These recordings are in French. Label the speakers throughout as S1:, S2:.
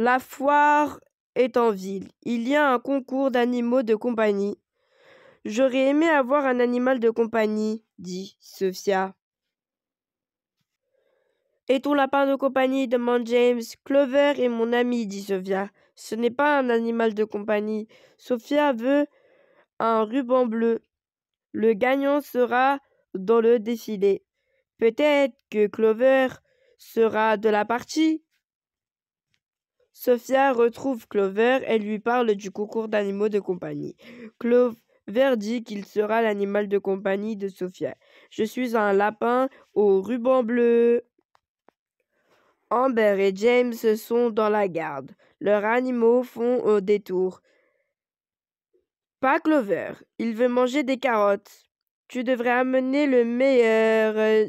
S1: La foire est en ville. Il y a un concours d'animaux de compagnie. J'aurais aimé avoir un animal de compagnie, dit Sophia. Et ton lapin de compagnie demande James. Clover est mon ami, dit Sophia. Ce n'est pas un animal de compagnie. Sophia veut un ruban bleu. Le gagnant sera dans le défilé. Peut-être que Clover sera de la partie. Sophia retrouve Clover et lui parle du concours d'animaux de compagnie. Clover dit qu'il sera l'animal de compagnie de Sophia. Je suis un lapin au ruban bleu. Amber et James sont dans la garde. Leurs animaux font au détour. Pas Clover, il veut manger des carottes. Tu devrais amener le meilleur euh,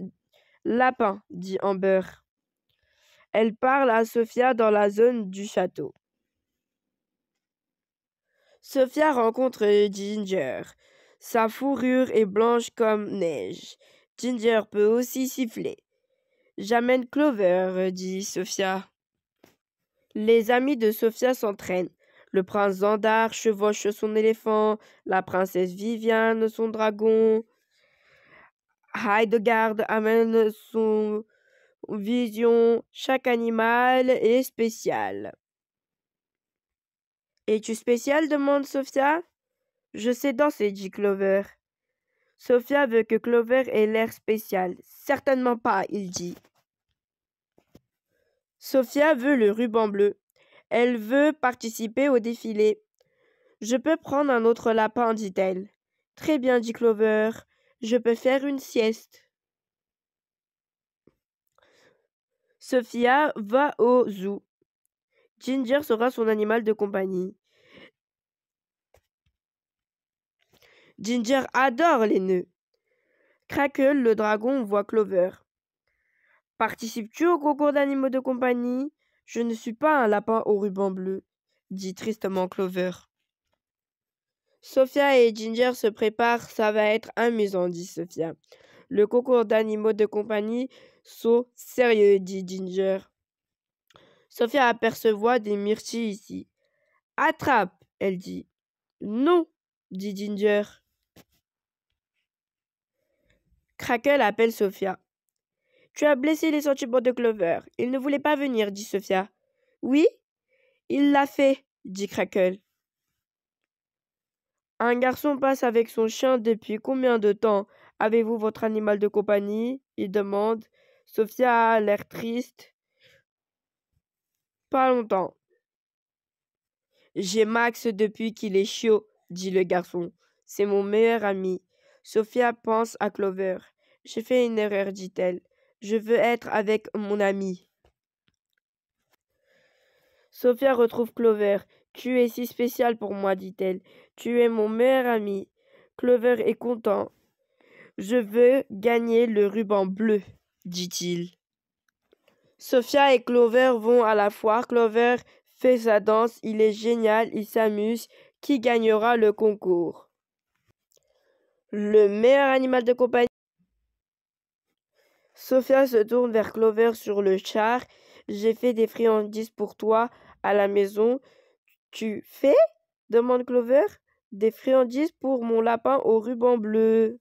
S1: lapin, dit Amber. Elle parle à Sofia dans la zone du château. Sofia rencontre Ginger. Sa fourrure est blanche comme neige. Ginger peut aussi siffler. J'amène Clover, dit Sofia. Les amis de Sofia s'entraînent. Le prince Zandar chevauche son éléphant, la princesse Viviane son dragon. Heidegard amène son vision, chaque animal est spécial. Es-tu spécial demande Sophia. Je sais danser, dit Clover. Sophia veut que Clover ait l'air spécial. Certainement pas, il dit. Sophia veut le ruban bleu. Elle veut participer au défilé. Je peux prendre un autre lapin, dit-elle. Très bien, dit Clover. Je peux faire une sieste. Sophia va au zoo. Ginger sera son animal de compagnie. Ginger adore les nœuds. Crackle, le dragon, voit Clover. Participes-tu au concours d'animaux de compagnie Je ne suis pas un lapin au ruban bleu, dit tristement Clover. Sophia et Ginger se préparent, ça va être amusant, dit Sophia. Le concours d'animaux de compagnie saut sérieux, dit Ginger. Sophia apercevoit des myrtilles ici. Attrape, elle dit. Non, dit Ginger. Crackle appelle Sophia. Tu as blessé les sentiments de Clover. Il ne voulait pas venir, dit Sophia. Oui, il l'a fait, dit Crackle. Un garçon passe avec son chien depuis combien de temps Avez-vous votre animal de compagnie Il demande. Sophia a l'air triste. Pas longtemps. J'ai Max depuis qu'il est chiot, dit le garçon. C'est mon meilleur ami. Sophia pense à Clover. J'ai fait une erreur, dit-elle. Je veux être avec mon ami. Sophia retrouve Clover. Tu es si spécial pour moi, dit-elle. Tu es mon meilleur ami. Clover est content. Je veux gagner le ruban bleu, dit-il. Sophia et Clover vont à la foire. Clover fait sa danse, il est génial, il s'amuse. Qui gagnera le concours Le meilleur animal de compagnie. Sophia se tourne vers Clover sur le char. J'ai fait des friandises pour toi à la maison. Tu fais demande Clover. Des friandises pour mon lapin au ruban bleu.